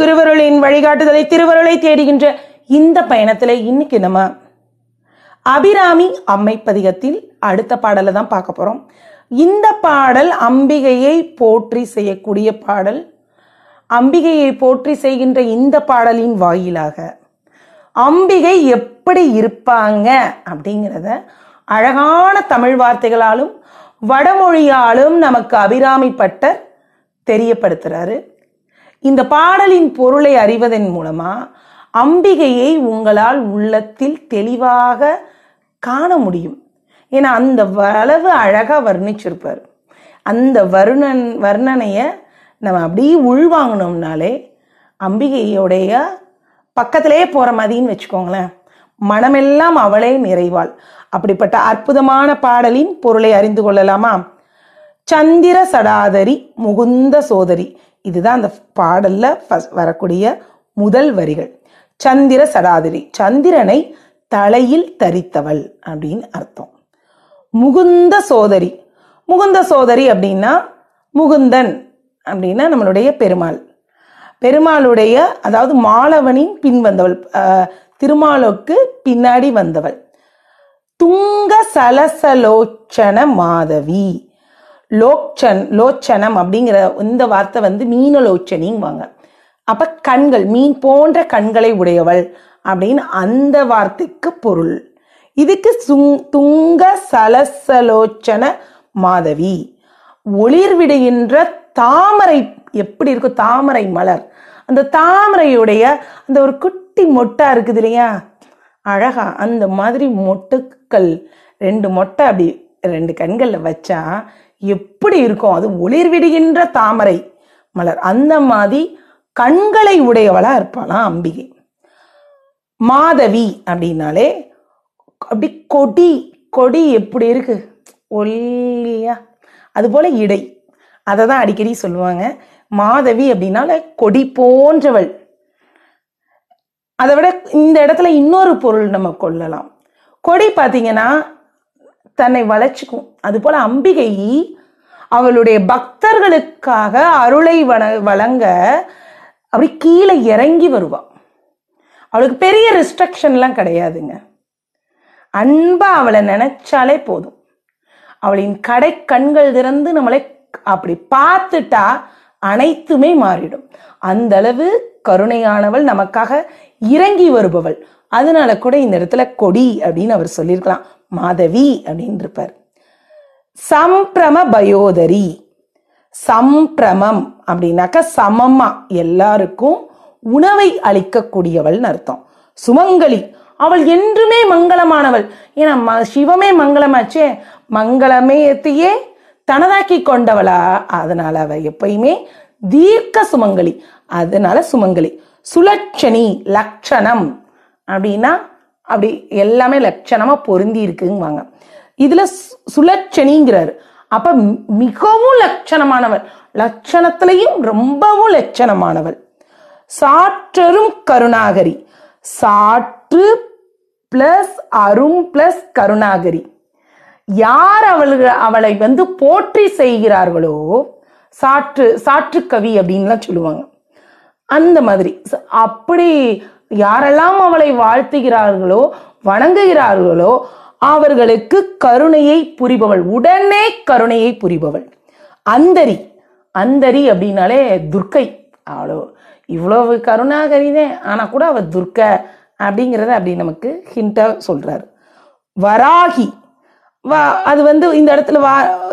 குருவருளின் வழிகாட்டுதலை திருவருளை தேடுகின்ற இந்த பயணத்துல இன்னைக்கு நம்ம அபிராமி அம்மை பதிகத்தில் அடுத்த பாடலை தான் பார்க்க போறோம் இந்த பாடல் அம்பிகையை போற்றி செய்யக்கூடிய பாடல் அம்பிகையை போற்றி செய்கின்ற இந்த பாடலின் வாயிலாக அம்பிகை எப்படி இருப்பாங்க அப்படிங்கிறத அழகான தமிழ் வார்த்தைகளாலும் வடமொழியாலும் நமக்கு அபிராமி பட்டர் தெரியப்படுத்துறாரு இந்த பாடலின் பொருளை அறிவதன் மூலமா அம்பிகையை உங்களால் உள்ளத்தில் தெளிவாக காண முடியும் ஏன்னா அந்த அளவு அழகாக வர்ணிச்சிருப்பார் அந்த வருணன் வர்ணனையை நம்ம அப்படியே உள்வாங்கினோம்னாலே அம்பிகையோடைய பக்கத்திலே போகிற மாதிரின்னு வச்சுக்கோங்களேன் மனமெல்லாம் அவளே நிறைவாள் அப்படிப்பட்ட அற்புதமான பாடலின் பொருளை அறிந்து கொள்ளலாமா சந்திர சடாதரி முகுந்த சோதரி இதுதான் அந்த பாடலில் வரக்கூடிய முதல் வரிகள் சந்திர சடாதிரி சந்திரனை தலையில் தரித்தவள் அப்படின்னு அர்த்தம் முகுந்த சோதரி முகுந்த சோதரி அப்படின்னா முகுந்தன் அப்படின்னா நம்மளுடைய பெருமாள் பெருமாளுடைய அதாவது மாலவனின் பின் வந்தவள் திருமாலுக்கு பின்னாடி வந்தவள் துங்க சலசலோச்சன மாதவி லோக்சன் லோச்சனம் அப்படிங்கிற இந்த வார்த்தை வந்து மீனலோச்சனிங்குவாங்க அப்ப கண்கள் மீன் போன்ற கண்களை உடையவள் அப்படின்னு அந்த வார்த்தைக்கு பொருள் இதுக்கு துங்க சலசலோச்சன மாதவி ஒளிர்விடுகின்ற தாமரை எப்படி இருக்கும் தாமரை மலர் அந்த தாமரையுடைய அந்த ஒரு குட்டி மொட்டா இருக்குது இல்லையா அழகா அந்த மாதிரி மொட்டுக்கள் ரெண்டு மொட்டை அப்படி ரெண்டு கண்களில் வச்சா எப்படி இருக்கும் அது ஒளிர் விடுகின்ற தாமரை மலர் அந்த மாதிரி கண்களை உடையவளா இருப்பாளாம் அம்பிகை மாதவி அப்படின்னாலே அப்படி கொடி கொடி எப்படி இருக்கு ஒல்லியா அது போல இடை அதை தான் அடிக்கடி சொல்லுவாங்க மாதவி அப்படின்னால கொடி போன்றவள் அதை விட இந்த இடத்துல இன்னொரு பொருள் நம்ம கொள்ளலாம் கொடி பார்த்தீங்கன்னா தன்னை அது அதுபோல் அம்பிகை அவளுடைய பக்தர்களுக்காக அருளை வள வழங்க அப்படி கீழே இறங்கி வருவாள் அவளுக்கு பெரிய ரெஸ்ட்ரிக்ஷன்லாம் கிடையாதுங்க அன்பா அவளை நினைச்சாலே போதும் அவளின் கடை கண்கள் திறந்து நம்மளை அப்படி பார்த்துட்டா அனைத்துமே மாறிடும் அந்த அளவு கருணையானவள் நமக்காக இறங்கி வருபவள் அதனால கூட இந்த இடத்துல கொடி அப்படின்னு அவர் சொல்லியிருக்கலாம் மாதவி அப்படின்னு இருப்பார் சம்பிரம பயோதரி சம்பிரமம் அப்படின்னாக்கா சமமா எல்லாருக்கும் உணவை அளிக்கக்கூடியவள்னு அர்த்தம் சுமங்கலி அவள் என்றுமே மங்களமானவள் ஏன்னா சிவமே மங்களமாச்சே மங்களமேத்தையே தனதாக்கி கொண்டவளா அதனால அவ எப்பயுமே தீர்க்க சுமங்கலி அதனால சுமங்கலி சுலட்சணி லட்சணம் அப்படின்னா அப்படி எல்லாமே லட்சணமாக பொருந்தி இருக்குங்குவாங்க இதில் சுலட்சணிங்கிறார் அப்போ மிகவும் லட்சணமானவர் லட்சணத்திலையும் ரொம்பவும் லட்சணமானவர் சாற்றரும் கருணாகரி சாற்று பிளஸ் அரும் பிளஸ் கருணாகரி யார் அவள்கள் அவளை வந்து போற்றி செய்கிறார்களோ சாற்று சாற்று கவி அப்படின்லாம் சொல்லுவாங்க அந்த மாதிரி அப்படி யாரெல்லாம் அவளை வாழ்த்துகிறார்களோ வணங்குகிறார்களோ அவர்களுக்கு கருணையை புரிபவள் உடனே கருணையை புரிபவள் அந்தரி அந்தரி அப்படின்னாலே துர்க்கை அவ்வளோ இவ்வளவு கருணாகரினே ஆனால் கூட அவள் துர்க்க அப்படிங்கிறத அப்படி நமக்கு ஹிண்டாக சொல்கிறார் வராகி வா அது வந்து இந்த இடத்துல வா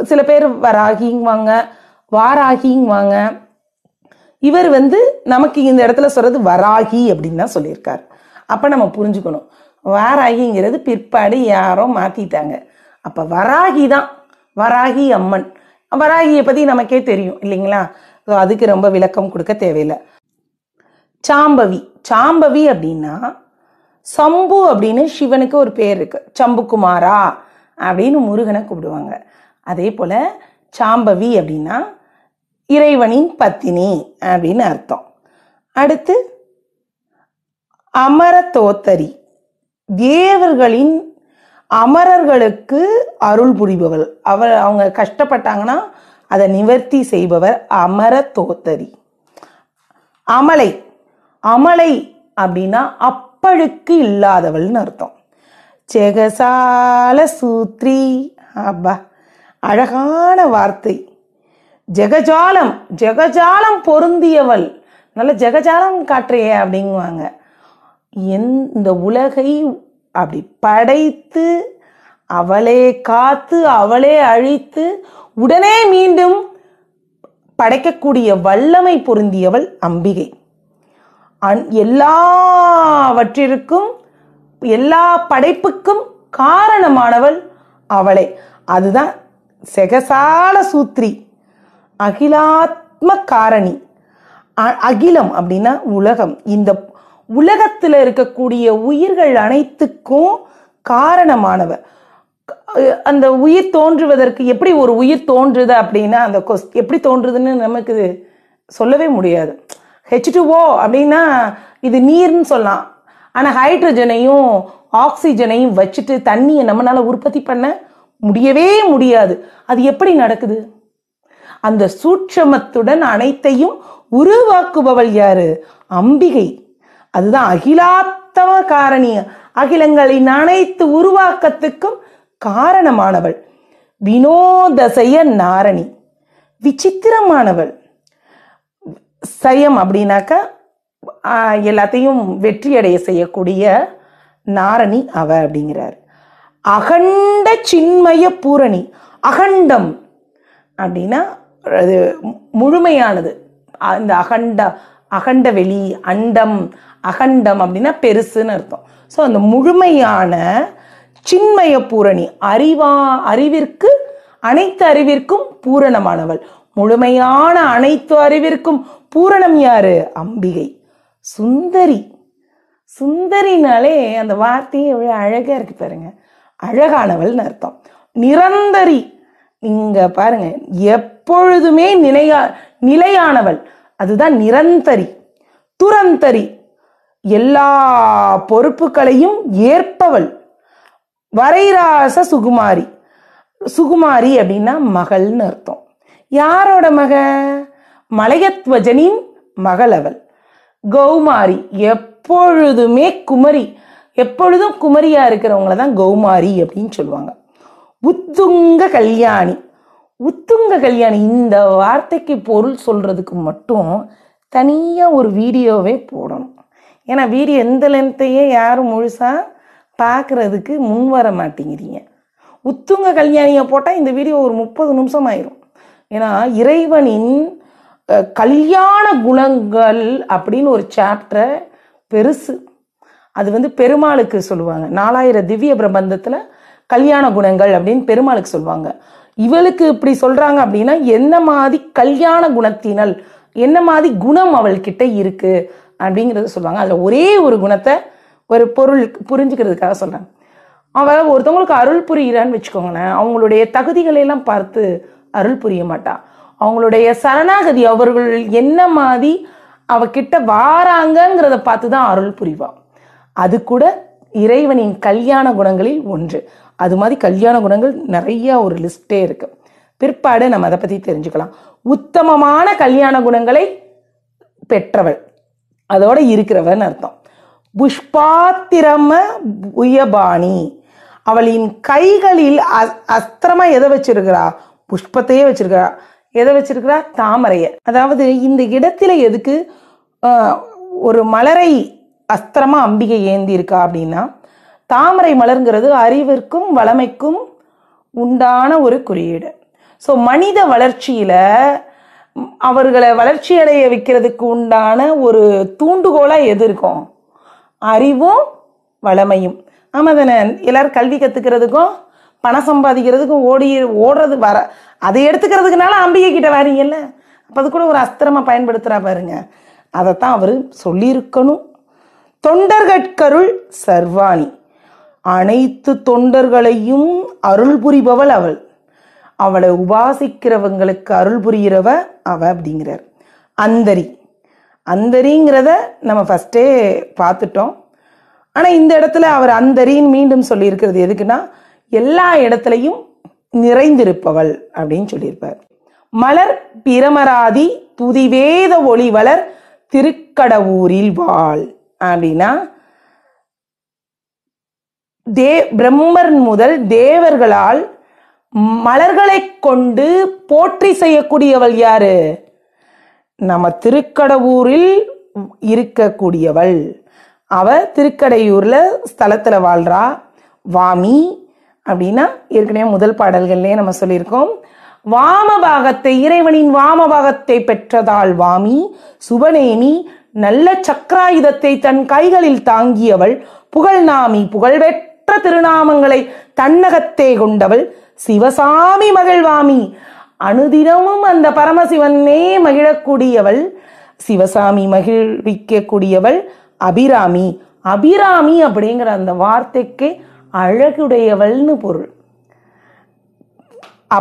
சில பேர் வராகிங்குவாங்க வாராகிங்குவாங்க இவர் வந்து நமக்கு இந்த இடத்துல சொல்றது வராகி அப்படின்னு தான் சொல்லியிருக்காரு அப்போ நம்ம புரிஞ்சுக்கணும் வராகிங்கிறது பிற்பாடு யாரோ மாற்றிட்டாங்க அப்போ வராகி தான் வராகி அம்மன் வராகியை பற்றி நமக்கே தெரியும் இல்லைங்களா ஸோ அதுக்கு ரொம்ப விளக்கம் கொடுக்க தேவையில்லை சாம்பவி சாம்பவி அப்படின்னா சம்பு அப்படின்னு சிவனுக்கு ஒரு பேர் இருக்கு சம்புக்குமாரா அப்படின்னு முருகனை கூப்பிடுவாங்க அதே போல் சாம்பவி அப்படின்னா இறைவனின் பத்தினி அப்படின்னு அர்த்தம் அடுத்து அமர தோத்தரி தேவர்களின் அமரர்களுக்கு அருள் புரிபவள் அவர் அவங்க கஷ்டப்பட்டாங்கன்னா அதை நிவர்த்தி செய்பவர் அமர தோத்தரி அமலை அமலை அப்படின்னா அப்பழுக்கு இல்லாதவள்னு அர்த்தம் செகசால சூத்ரி அப்பா அழகான வார்த்தை ஜெகஜாலம் ஜெகஜாலம் பொருந்தியவள் நல்ல ஜெகஜாலம் காட்டுறியே அப்படிங்குவாங்க என் இந்த உலகை அப்படி படைத்து அவளே காத்து அவளே அழித்து உடனே மீண்டும் படைக்கக்கூடிய வல்லமை பொருந்தியவள் அம்பிகை அன் எல்லாவற்றிற்கும் எல்லா படைப்புக்கும் காரணமானவள் அவளே அதுதான் செகசால சூத்ரி அகிலாத்ம காரணி அகிலம் அப்படின்னா உலகம் இந்த உலகத்தில் இருக்கக்கூடிய உயிர்கள் அனைத்துக்கும் காரணமானவர் அந்த உயிர் தோன்றுவதற்கு எப்படி ஒரு உயிர் தோன்றுது அப்படின்னா அந்த கொஸ் எப்படி தோன்றுதுன்னு நமக்கு சொல்லவே முடியாது ஹெச் ஓ அப்படின்னா இது நீர்னு சொல்லலாம் ஆனால் ஹைட்ரஜனையும் ஆக்சிஜனையும் வச்சுட்டு தண்ணியை நம்மளால் உற்பத்தி பண்ண முடியவே முடியாது அது எப்படி நடக்குது அந்த சூட்சமத்துடன் அனைத்தையும் உருவாக்குபவள் யாரு அம்பிகை அதுதான் அகிலாத்தவ காரணி அகிலங்களின் அனைத்து உருவாக்கத்துக்கும் காரணமானவள் வினோதசைய நாரணி விசித்திரமானவள் சயம் அப்படின்னாக்கா எல்லாத்தையும் வெற்றியடைய செய்யக்கூடிய நாரணி அவ அப்படிங்கிறார் அகண்ட சின்மய பூரணி அகண்டம் அப்படின்னா அது முழுமையானது இந்த அகண்ட அகண்ட வெளி அண்டம் அகண்டம் அப்படின்னா பெருசுன்னு அர்த்தம் ஸோ அந்த முழுமையான சின்மய பூரணி அறிவா அறிவிற்கு அனைத்து அறிவிற்கும் பூரணமானவள் முழுமையான அனைத்து அறிவிற்கும் பூரணம் யாரு அம்பிகை சுந்தரி சுந்தரினாலே அந்த வார்த்தையே எவ்வளோ அழகாக இருக்கு பாருங்க அழகானவள்னு அர்த்தம் நிரந்தரி நீங்கள் பாருங்க எப் எப்பொழுதுமே நிலையா நிலையானவள் அதுதான் நிரந்தரி துரந்தரி எல்லா பொறுப்புகளையும் ஏற்பவள் வரைராச சுகுமாரி சுகுமாரி அப்படின்னா மகள்னு அர்த்தம் யாரோட மக மலையத்வஜனின் மகள் அவள் கௌமாரி எப்பொழுதுமே குமரி எப்பொழுதும் குமரியா இருக்கிறவங்கள தான் கௌமாரி அப்படின்னு சொல்லுவாங்க உத்துங்க கல்யாணி உத்துங்க கல்யாணி இந்த வார்த்தைக்கு பொருள் சொல்கிறதுக்கு மட்டும் தனியாக ஒரு வீடியோவே போடணும் ஏன்னா வீடியோ எந்த லென்த்தையே யாரும் முழுசாக பார்க்குறதுக்கு முன் வர மாட்டேங்கிறீங்க உத்துங்க கல்யாணியை போட்டால் இந்த வீடியோ ஒரு முப்பது நிமிஷம் ஆயிரும் ஏன்னா இறைவனின் கல்யாண குணங்கள் அப்படின்னு ஒரு சாப்டரை பெருசு அது வந்து பெருமாளுக்கு சொல்லுவாங்க நாலாயிரம் திவ்ய பிரபந்தத்தில் கல்யாண குணங்கள் அப்படின்னு பெருமாளுக்கு சொல்லுவாங்க இவளுக்கு இப்படி சொல்றாங்க அப்படின்னா என்ன மாதிரி கல்யாண குணத்தினல் என்ன மாதிரி குணம் அவள்கிட்ட இருக்கு அப்படிங்கிறத சொல்லுவாங்க அதில் ஒரே ஒரு குணத்தை ஒரு பொருள் புரிஞ்சுக்கிறதுக்காக சொல்றாங்க அவள் ஒருத்தவங்களுக்கு அருள் புரியிறான்னு வச்சுக்கோங்களேன் அவங்களுடைய தகுதிகளையெல்லாம் பார்த்து அருள் புரிய மாட்டா அவங்களுடைய சரணாகதி அவர்கள் என்ன மாதிரி அவகிட்ட வாராங்கங்கிறத பார்த்து தான் அருள் புரிவான் அது கூட இறைவனின் கல்யாண குணங்களில் ஒன்று அது மாதிரி கல்யாண குணங்கள் நிறையா ஒரு லிஸ்ட்டே இருக்குது பிற்பாடு நம்ம அதை பற்றி தெரிஞ்சுக்கலாம் உத்தமமான கல்யாண குணங்களை பெற்றவள் அதோட இருக்கிறவன் அர்த்தம் புஷ்பாத்திரம உயபாணி அவளின் கைகளில் அஸ்திரமாக எதை வச்சிருக்கிறா புஷ்பத்தையே வச்சிருக்கிறா எதை வச்சிருக்கிறா தாமரையை அதாவது இந்த இடத்துல எதுக்கு ஒரு மலரை அஸ்திரமாக அம்பிகை ஏந்தி இருக்கா அப்படின்னா தாமரை மலருங்கிறது அறிவிற்கும் வளமைக்கும் உண்டான ஒரு குறியீடு ஸோ மனித வளர்ச்சியில் அவர்களை வளர்ச்சி அடைய வைக்கிறதுக்கு உண்டான ஒரு தூண்டுகோலாக எது இருக்கும் அறிவும் வளமையும் ஆமாம் தானே எல்லோரும் கல்வி கற்றுக்கிறதுக்கும் பணம் சம்பாதிக்கிறதுக்கும் ஓடி ஓடுறது வர அதை எடுத்துக்கிறதுக்குனால அம்பிகை கிட்ட வரீங்கல்ல அப்போ அது கூட ஒரு அஸ்திரமாக பயன்படுத்துகிறா பாருங்க அதைத்தான் அவர் சொல்லியிருக்கணும் தொண்டர்கட்கருள் சர்வாணி அனைத்து தொண்டர்களையும் அருள் புரிபவள் அவள் அவளை உபாசிக்கிறவங்களுக்கு அருள் புரிகிறவ அவ அப்படிங்கிறார் அந்தரி அந்தரிங்கிறத நம்ம ஃபஸ்ட்டே பார்த்துட்டோம் ஆனால் இந்த இடத்துல அவர் அந்தரின்னு மீண்டும் சொல்லியிருக்கிறது எதுக்குன்னா எல்லா இடத்துலையும் நிறைந்திருப்பவள் அப்படின்னு சொல்லியிருப்பார் மலர் பிரமராதி துதிவேத ஒளி வளர் திருக்கடவூரில் வாழ் அப்படின்னா தே பிரம்மர் முதல் தேவர்களால் மலர்களை கொண்டு போற்றி செய்யக்கூடியவள் யாரு நம்ம திருக்கடவுரில் இருக்கக்கூடியவள் அவ திருக்கடையூரில் ஸ்தலத்தில் வாழ்றா வாமி அப்படின்னா ஏற்கனவே முதல் பாடல்கள்லயே நம்ம சொல்லியிருக்கோம் வாமபாகத்தை இறைவனின் வாமபாகத்தை பெற்றதால் வாமி சுபநேமி நல்ல சக்கராயுதத்தை தன் கைகளில் தாங்கியவள் புகழ்நாமி புகழ்பெற்ற எண்ணற்ற திருநாமங்களை தன்னகத்தே கொண்டவள் சிவசாமி மகிழ்வாமி அனுதினமும் அந்த பரமசிவனே மகிழக்கூடியவள் சிவசாமி மகிழ்விக்கக்கூடியவள் அபிராமி அபிராமி அப்படிங்கிற அந்த வார்த்தைக்கு அழகுடையவள்னு பொருள்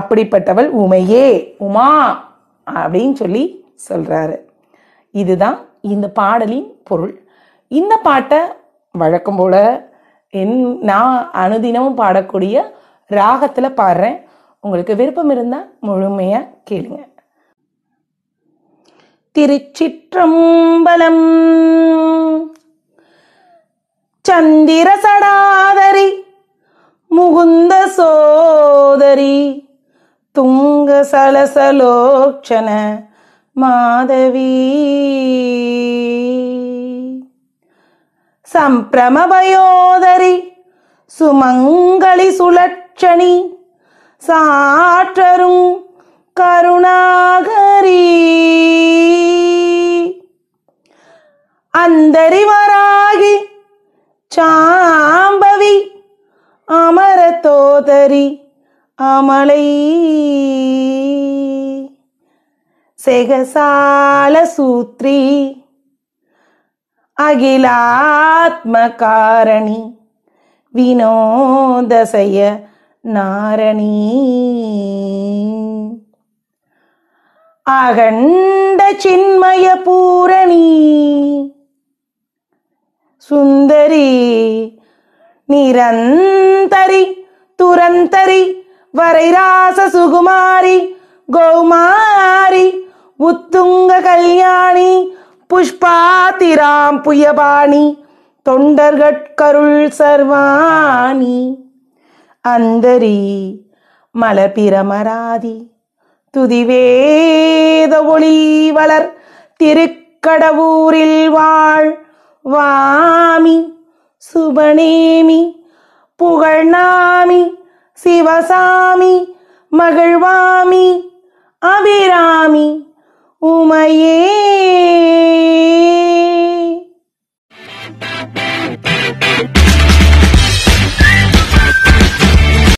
அப்படிப்பட்டவள் உமையே உமா அப்படின்னு சொல்லி சொல்றாரு இதுதான் இந்த பாடலின் பொருள் இந்த பாட்டை வழக்கம் போல என் நான் அனுதினமும் பாடக்கூடிய ராகத்தில் பாடுறேன் உங்களுக்கு விருப்பம் இருந்தால் முழுமையாக கேளுங்க திருச்சிற்றம்பலம் சந்திர சடாதரி முகுந்த சோதரி துங்க சலசலோக்ஷன மாதவி சம்பிரமபயோதரி சுமங்கலி சுலட்சணி சாற்றரும் கருணாகரி அந்தரிவராகி சாம்பவி அமரதோதரி அமலை செகசால சூத்ரி அகிலாத்ம காரணி வினோதசைய நாரணி அகண்ட சின்மய பூரணி சுந்தரி நிரந்தரி துரந்தரி வரைராச சுகுமாரி கௌமாரி உத்துங்க கல்யாணி புஷ்பாதிராம் புயபாணி தொண்டர்கட்கருள் சர்வாணி அந்தரி மலபிரமராதி துதிவேத ஒளி வளர் திருக்கடவூரில் வாழ் வாமி சுபநேமி புகழ்நாமி சிவசாமி மகிழ்வாமி அபிராமி உமையே